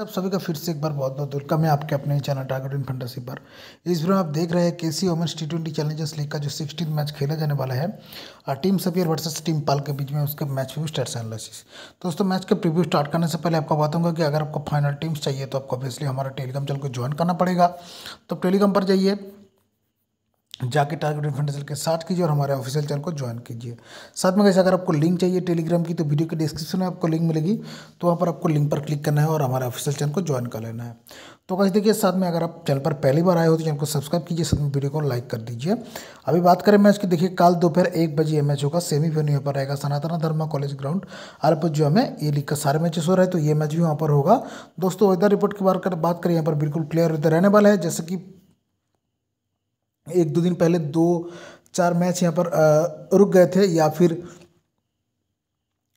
आप सभी का फिर से एक बार बहुत बहुत वेलकम है आपके अपने चैनल टारगेट इन फंटेसी पर इस वीडियो में आप देख रहे हैं K C women's T twenty challengers league का जो सिक्सटीन मैच खेला जाने वाला है और team Sapphire versus team Pearl के बीच में उसका मैच व्यू स्टेट्स एनालिसिस दोस्तों मैच का प्रीव्यू स्टार्ट करने से पहले आपको बताऊंगा कि अगर आपको फाइनल टीम्स चाहिए तो आपको ऑब्वियसली हमारा टेलीग्राम चैनल को ज्वाइन करना पड़ेगा तो टेलीग्राम पर जाइए जाके टारगेट इन्फॉर्मेशन के साथ कीजिए और हमारे ऑफिशियल चैनल को ज्वाइन कीजिए साथ में कैसे अगर आपको लिंक चाहिए टेलीग्राम की तो वीडियो के डिस्क्रिप्शन में आपको लिंक मिलेगी तो वहाँ पर आपको लिंक पर क्लिक करना है और हमारे ऑफिशियल चैनल को ज्वाइन कर लेना है तो कैसे देखिए साथ में अगर आप चैनल पर पहली बार आए हो तो चैनल को सब्सक्राइब कीजिए साथ में वीडियो को लाइक कर दीजिए अभी बात करें मैच की देखिए कल दोपहर एक बजे मैच होगा सेमीफाइनल यहाँ पर रहेगा सनातना धर्मा कॉलेज ग्राउंड अलपुर जो हमें ये लीग का सारे मैचेस हो रहे हैं तो ये मैच भी वहाँ पर होगा दोस्तों वेदर रिपोर्ट की बात बात करें यहाँ पर बिल्कुल क्लियर वेदर रहने वाला है जैसे कि एक दो दिन पहले दो चार मैच यहाँ पर रुक गए थे या फिर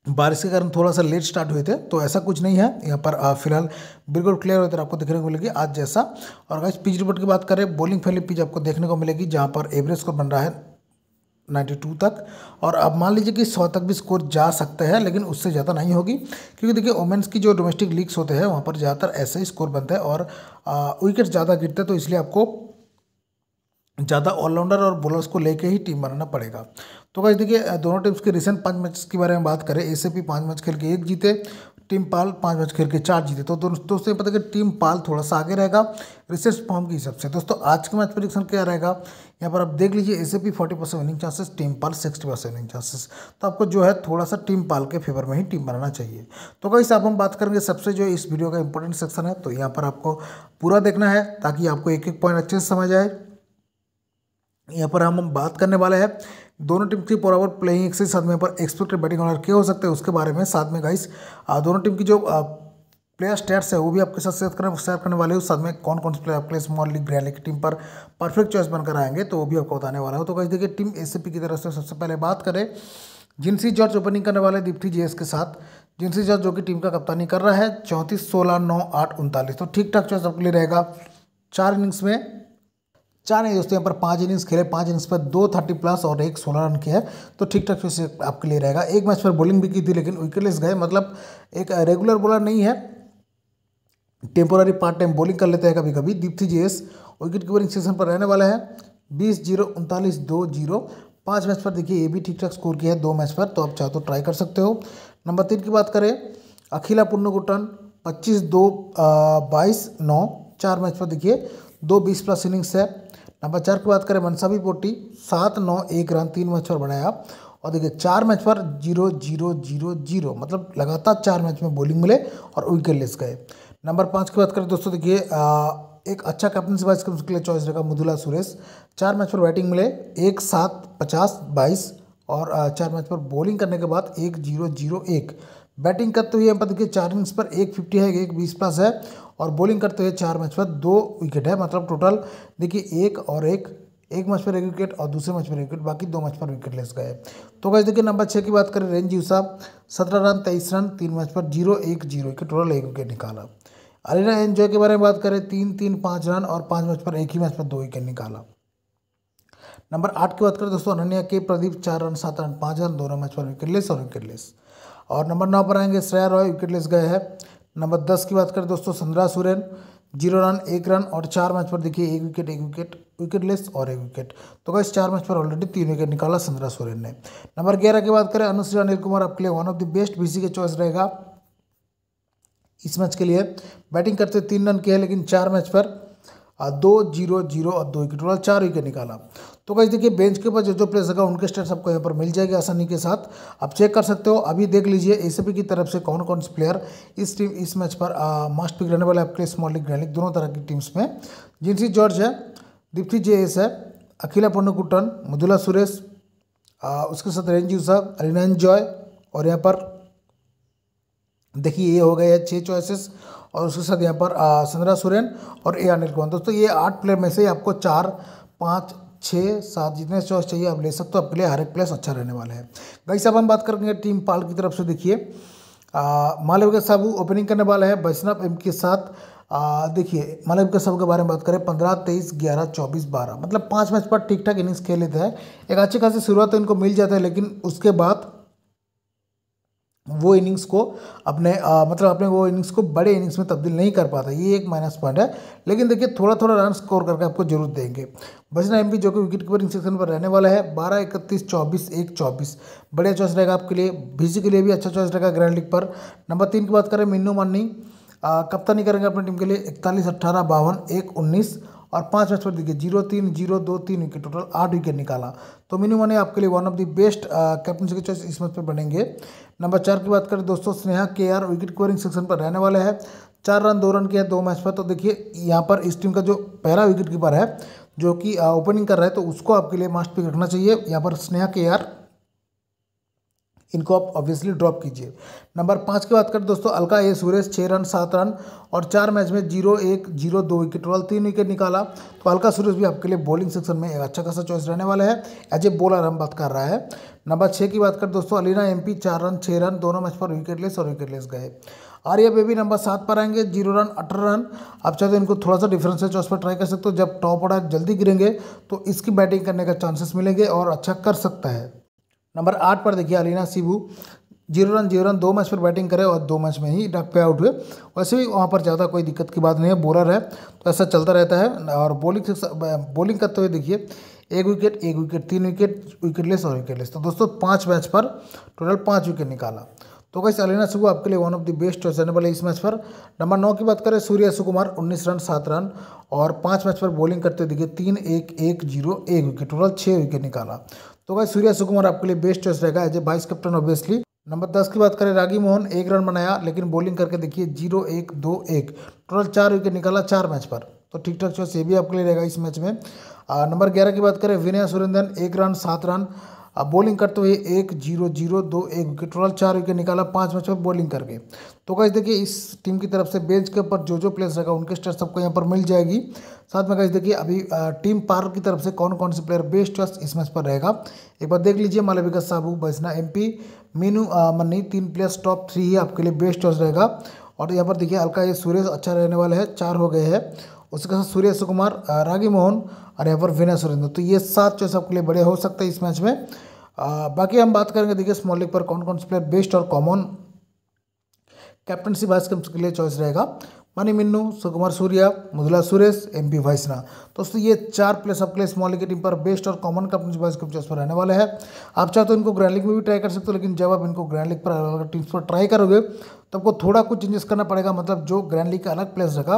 बारिश के कारण थोड़ा सा लेट स्टार्ट हुए थे तो ऐसा कुछ नहीं है यहाँ पर फिलहाल बिल्कुल क्लियर होते आपको देखने को मिलेगी आज जैसा और अगर पिच रिपोर्ट की बात करें बॉलिंग फैली पिच आपको देखने को मिलेगी जहाँ पर एवरेज स्कोर बन रहा है 92 तक और अब मान लीजिए कि 100 तक भी स्कोर जा सकते हैं लेकिन उससे ज़्यादा नहीं होगी क्योंकि देखिए वोमेंस की जो डोमेस्टिक लीग्स होते हैं वहाँ पर ज़्यादातर ऐसे ही स्कोर बनते हैं और विकेट ज़्यादा गिरते हैं तो इसलिए आपको ज़्यादा ऑलराउंडर और बॉलर्स को लेके ही टीम बनाना पड़ेगा तो कहीं देखिए दोनों टीम्स के रिसेंट पांच मैच के बारे में बात करें ए सी पाँच मैच खेल के एक जीते टीम पाल पाँच मैच खेल के चार जीते तो दोस्तों से पता कि टीम पाल थोड़ा सा आगे रहेगा रिसेंट फॉर्म के हिसाब से दोस्तों आज के मैच प्रिडिक्शन क्या रहेगा यहाँ पर आप देख लीजिए सी पी percent winning chances team Pearl sixty percent winning chances तो आपको जो है थोड़ा सा टीम पाल के फेवर में ही टीम बनाना चाहिए तो कई आप हम बात करेंगे सबसे जो इस वीडियो का इंपॉर्टेंट सेक्शन है तो यहाँ पर आपको पूरा देखना है ताकि आपको एक एक पॉइंट अच्छे से समझ आए यहाँ पर हम बात करने वाले हैं दोनों टीम की पर प्लेइंग एक साथ में यहाँ पर एक्सपेक्टेड बैटिंग ऑर्डर क्या हो सकते हैं उसके बारे में साथ में गाइस दोनों टीम की जो प्लेयर स्टेट्स है वो भी आपके साथ शेयर करने शेयर करने वाले हो साथ में कौन कौन से प्लेयर आपके small league grand league team पर परफेक्ट चॉइस बनकर आएंगे तो वो भी आपको बताने वाला हो तो गाइस देखिए टीम एस की तरफ से सबसे पहले बात करें जिनसी जॉर्ज ओपनिंग करने वाले दीप्ति जेएस के साथ जिनसी जॉर्ज जो कि टीम का कप्तानी कर रहा है चौंतीस सोलह नौ आठ उनतालीस तो ठीक ठाक चॉइस आपके लिए रहेगा चार इनिंग्स में चार नहीं दोस्तों यहाँ पर पाँच इनिंग्स खेले पाँच इनिंग्स पर दो थर्टी प्लस और एक सोलह रन की है तो ठीक ठाक फिर से आपके लिए रहेगा एक मैच पर बॉलिंग भी की थी लेकिन विकेटलेस गए मतलब एक रेगुलर बॉलर नहीं है टेम्पोरारी पार्ट टाइम बॉलिंग कर लेते हैं कभी कभी Deepthi J S wicket keeping section पर रहने वाला है बीस जीरो उनतालीस दो जीरो पाँच मैच पर देखिए ये भी ठीक ठाक स्कोर किया है दो मैच पर तो आप चाहो तो ट्राई कर सकते हो नंबर तीन की बात करें अखिला पुन्नकुटन पच्चीस दो बाईस नौ चार मैच पर देखिए दो बीस प्लस इनिंग्स है नंबर चार की बात करें मनसाबी पोटी सात नौ एक रन तीन मैच पर बनाया और देखिए चार मैच पर जीरो जीरो जीरो जीरो मतलब लगातार चार मैच में बॉलिंग मिले और विकेट लेस गए नंबर पाँच की बात करें दोस्तों देखिए एक अच्छा कैप्टनसी वाइस के लिए चॉइस रखा मुदुला सुरेश चार मैच पर बैटिंग मिले एक सात पचास बाईस और चार मैच पर बॉलिंग करने के बाद एक जीरो जीरो एक बैटिंग करते हुए अंपत के चार रन पर एक फिफ्टी है एक बीस प्लस है और बॉलिंग करते हुए चार मैच पर दो विकेट है मतलब टोटल देखिए एक और एक एक मैच पर एक विकेट और दूसरे मैच पर विकेट बाकी दो मैच पर विकेट लेस गए तो कैसे देखिए नंबर छः की बात करें रेंजीव साहब सत्रह रन तेईस रन तीन मैच पर जीरो एक जीरो के टोटल एक विकेट निकाला अलीना एनजॉय के बारे में बात करें तीन तीन पाँच रन और पाँच मैच पर एक ही मैच पर दो विकेट निकाला नंबर आठ की बात करें दोस्तों अनन्या के प्रदीप चार रन सात रन पाँच रन दोनों मैच पर विकेट लेस और विकेट लेस और नंबर नौ पर आएंगे श्रेया रॉय विकेट लेस गए हैं नंबर दस की बात करें दोस्तों संद्रा सुरेन जीरो रन एक रन और चार मैच पर देखिए एक विकेट एक विकेट विकेट लेस और एक विकेट तो गए चार मैच पर ऑलरेडी तीन विकेट निकाला संद्रा सोरेन ने नंबर ग्यारह की बात करें अनुश्री अनिल कुमार आपके लिए one of the best VC के चॉइस रहेगा इस मैच के लिए बैटिंग करते तीन रन के हैं लेकिन चार मैच पर दो जीरो जीरो और दो विकेट टोटल चार विकेट निकाला तो भाई देखिए बेंच के ऊपर जो जो प्लेस लगा उनके स्टेट्स आपको यहाँ पर मिल जाएगा आसानी के साथ आप चेक कर सकते हो अभी देख लीजिए ए की तरफ से कौन कौन से प्लेयर इस टीम इस मैच पर मस्ट पिक रहने वाले आपके स्मॉल लीग ग्रैंड लीग दोनों तरह की टीम्स में जिनसी जॉर्ज है दीप्ति जे है अखिला पन्नकुटन मधुला सुरेश आ, उसके साथ रेंजी साहब रिनान जॉय और यहाँ पर देखिए ये हो गया छः चॉइसेस और उसके साथ यहाँ पर संद्रा सुरेन और ए अनिल कुमार दोस्तों ये आठ प्लेयर में से आपको चार पाँच छः सात जितने चॉइस चाहिए आप ले सकते हो आपके लिए हर एक प्लेस अच्छा रहने वाला है गई साहब हम बात करेंगे टीम पाल की तरफ से देखिए मालव के साहब ओपनिंग करने वाला है वैष्णव एम के साथ देखिए मालव के साहब के बारे में बात करें पंद्रह तेईस ग्यारह चौबीस बारह मतलब पाँच मैच पर ठीक ठाक इनिंग्स खेल लेते हैं एक अच्छी खासी शुरुआत तो इनको मिल जाता है लेकिन उसके बाद वो इनिंग्स को अपने आ, मतलब अपने वो इनिंग्स को बड़े इनिंग्स में तब्दील नहीं कर पाता ये एक माइनस पॉइंट है लेकिन देखिए थोड़ा थोड़ा रन स्कोर करके आपको जरूर देंगे बचना एमपी जो कि विकेट कीपरिंग सेक्शन पर रहने वाला है बारह इकतीस चौबीस एक चौबीस बढ़िया चॉइस रहेगा आपके लिए भिजी के लिए भी अच्छा चॉइस रहेगा ग्रैंड लीग पर नंबर तीन की बात करें मिन्नू मन्नी कप्तानी करेंगे अपनी टीम के लिए इकतालीस अट्ठारह बावन एक उन्नीस और पाँच मैच पर देखिए जीरो तीन जीरो दो तीन विकेट टोटल आठ विकेट निकाला तो मिनिमम ने आपके लिए one of the best captainship के चॉइस इस मैच पर बनेंगे नंबर चार की बात करें दोस्तों स्नेहा के आर विकेट कीपरिंग सेक्शन पर रहने वाले हैं चार रन दो रन के दो मैच पर तो देखिए यहाँ पर इस टीम का जो पहला विकेट कीपर है जो कि ओपनिंग कर रहा है तो उसको आपके लिए मास्ट पिक रखना चाहिए यहाँ पर स्नेहा के आर इनको आप ऑब्वियसली ड्रॉप कीजिए नंबर पाँच की बात करें दोस्तों अलका ए सुरेश छः रन सात रन और चार मैच में जीरो एक जीरो दो विकेट वाला तीन विकेट निकाला तो अलका सुरेश भी आपके लिए बॉलिंग सेक्शन में एक अच्छा खासा चॉइस रहने वाला है एज ए बॉलर हम बात कर रहा है नंबर छः की बात करें दोस्तों अलीना एम चार रन छः रन दोनों मैच पर विकेटलेस और विकेट गए आर्या बेबी नंबर सात पर आएंगे जीरो रन अठारह रन आप चाहते हो तो इनको थोड़ा सा डिफरेंस है चॉइस पर ट्राई कर सकते हो जब टॉप ऑर्डर जल्दी गिरेंगे तो इसकी बैटिंग करने का चांसेस मिलेंगे और अच्छा कर सकता है नंबर आठ पर देखिए Aleena Sibu zero run zero run दो मैच पर बैटिंग करे और दो मैच में ही डक पे आउट हुए वैसे भी वहाँ पर ज़्यादा कोई दिक्कत की बात नहीं है बॉलर है तो ऐसा चलता रहता है और बॉलिंग बॉलिंग करते हुए देखिए एक विकेट एक विकेट तीन विकेट विकेटलेस और विकेटलेस तो दोस्तों पाँच मैच पर टोटल पाँच विकेट निकाला तो कैसे अलीना सुबह आपके लिए वन ऑफ द बेस्ट ऑप्शनेबल है इस मैच पर नंबर नौ की बात करें सूर्य सुकुमार उन्नीस रन सात रन और पांच मैच पर बॉलिंग करते दिखे तीन एक एक जीरो एक विकेट टोटल छः विकेट निकाला तो कैसे सूर्य सुकुमार आपके लिए बेस्ट चॉइस रहेगा as a vice captain obviously number दस की बात करें रागी मोहन एक रन बनाया लेकिन बॉलिंग करके देखिए जीरो एक दो एक टोटल चार विकेट निकाला चार मैच पर तो ठीक ठाक चॉइस ये भी आपके लिए रहेगा इस मैच में नंबर ग्यारह की बात करें विनय सुरेंद्रन एक रन सात रन अब बॉलिंग करते हुए एक जीरो जीरो दो एक विकेट टोटल चार विकेट निकाला पाँच मैच में बॉलिंग करके तो कैसे देखिए इस टीम की तरफ से बेंच के ऊपर जो जो प्लेयर्स रहेगा उनके स्टेट सबको यहाँ पर मिल जाएगी साथ में कैसे देखिए अभी टीम पार की तरफ से कौन कौन से प्लेयर बेस्ट इस मैच पर रहेगा एक बार देख लीजिए मालविका साबू बैसना पी मीनू मनी तीन प्लेयर्स टॉप थ्री ही आपके लिए बेस्ट चॉइस रहेगा और यहाँ पर देखिए हल्का ये सूर्य अच्छा रहने वाला है चार हो गए हैं उसके साथ सूर्य सुकुमार रागी मोहन और यहाँ पर विनय सुरेंद्र तो ये सात चॉइस आपके लिए बड़े हो सकते हैं इस मैच में आ, बाकी हम बात करेंगे देखिए स्मॉल लीग पर कौन कौन से प्लेयर बेस्ट और कॉमन कैप्टनशिप वाइस के लिए चॉइस रहेगा मनी मिन्नू सुकुमार सूर्या मुदला सुरेश एम पी वाइसना दोस्तों ये चार प्लेस आपके लिए स्मॉल की टीम पर बेस्ट और कॉमन कप वाइज कप पर रहने वाले हैं आप चाहते तो इनको ग्रैंड लीग में भी ट्राई कर सकते हो लेकिन जब आप इनको ग्रैंड लीग पर अलग अलग टीम्स पर ट्राई करोगे तो आपको थोड़ा कुछ चेंजेस करना पड़ेगा मतलब जो ग्रैंड लीग का अलग प्लेस रखा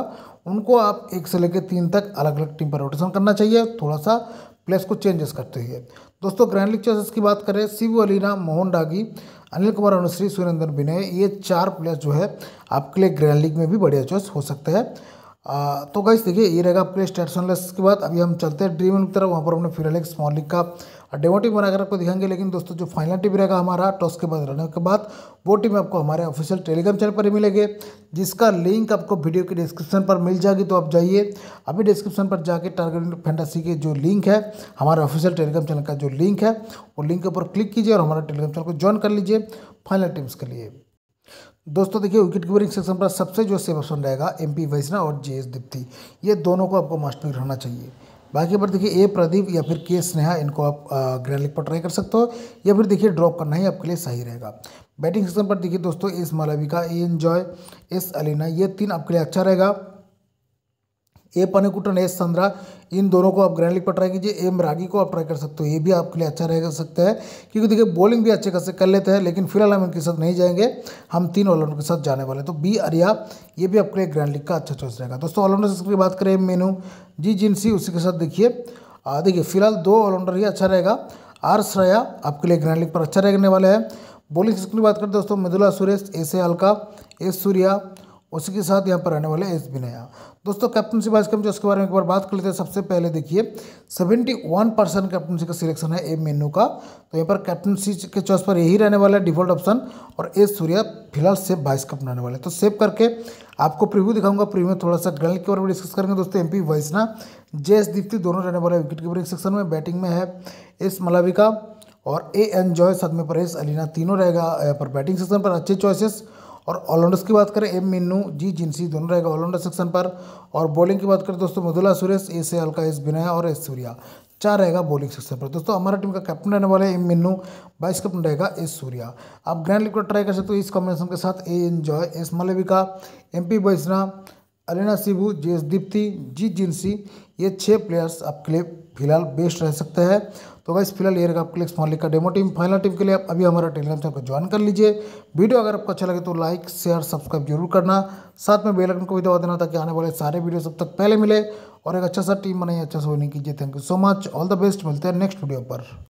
उनको आप एक से लेकर तीन तक अलग अलग टीम पर रोटेशन करना चाहिए थोड़ा सा प्लेस को चेंजेस करते हुए दोस्तों ग्रैंड लीग चांसेस की बात करें शिव अलीना मोहन डागी अनिल कुमार अनुश्री सुरेंद्र बिनय ये चार प्लेयर जो है आपके लिए ग्रैंड लीग में भी बढ़िया चॉइस हो सकते हैं आ, तो गाइस देखिए ये रहेगा आपके लिए स्टेशन लेस के बाद अभी हम चलते हैं ड्रीम की तरफ वहाँ पर हमने फिर एक स्मॉल लीग का डेमो टीम बनाकर आपको दिखाएंगे लेकिन दोस्तों जो फाइनल टीम रहेगा हमारा टॉस के बाद रहने के बाद वो टीम आपको हमारे ऑफिशियल टेलीग्राम चैनल पर ही मिलेगी जिसका लिंक आपको वीडियो के डिस्क्रिप्शन पर मिल जाएगी तो आप जाइए अभी डिस्क्रिप्शन पर जाके टारगेट फैंटासी के जो लिंक है हमारे ऑफिशियल टेलीग्राम चैनल का जो लिंक है वो लिंक के ऊपर क्लिक कीजिए और हमारे टेलीग्राम चैनल को ज्वाइन कर लीजिए फाइनल टीम्स के लिए दोस्तों देखिए विकेट कीपरिंग सेक्शन पर सबसे जो सेफ ऑप्शन रहेगा एम पी वैष्णव और जे एस दीप्ति ये दोनों को आपको मास्टर पिक रहना चाहिए बाकी पर देखिए ए प्रदीप या फिर के स्नेहा इनको आप ग्रैंड लीग पर ट्राई कर सकते हो या फिर देखिए ड्रॉप करना ही आपके लिए सही रहेगा बैटिंग सेक्शन पर देखिए दोस्तों S Malavika A N Joy S Aleena ये तीन आपके लिए अच्छा रहेगा ए कुटन एस संद्रा इन दोनों को आप ग्रैंड लीग पर ट्राई कीजिए एम रागी को आप ट्राई कर सकते हो ये भी आपके लिए अच्छा रह सकता है क्योंकि देखिए बॉलिंग भी अच्छे खासे कर लेते हैं लेकिन फिलहाल हम इनके साथ नहीं जाएंगे हम तीन ऑलराउंडर के साथ जाने वाले तो बी अरिया ये भी आपके लिए ग्रैंड लीग का अच्छा चॉइस रहेगा दोस्तों ऑलराउंडर की बात करें एम मेनू जी जिनसी उसी के साथ देखिए देखिए फिलहाल दो ऑलराउंडर ही अच्छा रहेगा आर श्रया आपके लिए ग्रैंड लीग पर अच्छा रहने वाला है बॉलिंग की बात करें दोस्तों Mrudula Suresh S A Alka S Surya उसी के साथ यहाँ पर रहने वाले एस बिनाया दोस्तों कैप्टनसी वाइस कम जो उसके बारे में एक बार बात कर लेते हैं सबसे पहले देखिए सेवेंटी वन परसेंट कैप्टनसी का सिलेक्शन है ए मेनू का तो यहाँ पर कैप्टनसी के चॉइस पर यही रहने वाला है डिफॉल्ट ऑप्शन और ए सूर्या फिलहाल सेफ वाइस कप रहने वाले तो सेव करके आपको प्रिव्यू दिखाऊंगा प्रिव्यू थोड़ा सा ग्रैंड के बारे में डिस्कस करेंगे दोस्तों M P Vaishna J S Deepthi दोनों रहने वाले विकेट कीपरिंग सेक्शन में बैटिंग में है एस मलाविका और ए एन जॉय सदमे परेश अलीना तीनों रहेगा यहाँ पर बैटिंग सेक्शन पर अच्छे चॉइसेस और ऑलराउंडर्स की बात करें एम मिन्नू जी जिनसी दोनों रहेगा ऑलराउंडर सेक्शन पर और बॉलिंग की बात करें दोस्तों मधुला सुरेश ए से अलका एस बिना और एस सूर्या चार रहेगा बॉलिंग सेक्शन पर दोस्तों हमारा टीम का कैप्टन रहने वाला है एम मिन्नू वाइस कैप्टन रहेगा एस सूर्या आप ग्रैंड लीग को ट्राई कर सकते हो इस कॉम्बिनेशन के साथ A N Joy S Malavika M P Vaishna Aleena Sibu J S Deepthi जी जिनसी ये छः प्लेयर्स आपके लिए फिलहाल बेस्ट रह सकते हैं तो वैसे फिलहाल ये आपके लिए स्मॉल लीग का डेमो टीम फाइनल टीम के लिए आप अभी हमारा टेलीग्राम चैनल को ज्वाइन कर लीजिए वीडियो अगर आपको अच्छा लगे तो लाइक शेयर सब्सक्राइब जरूर करना साथ में बेलकन को भी दबा देना ताकि आने वाले सारे वीडियो सब तक पहले मिले और एक अच्छा सा टीम बनाइए अच्छा सा विनिंग कीजिए thank you so much all the best मिलते हैं नेक्स्ट वीडियो पर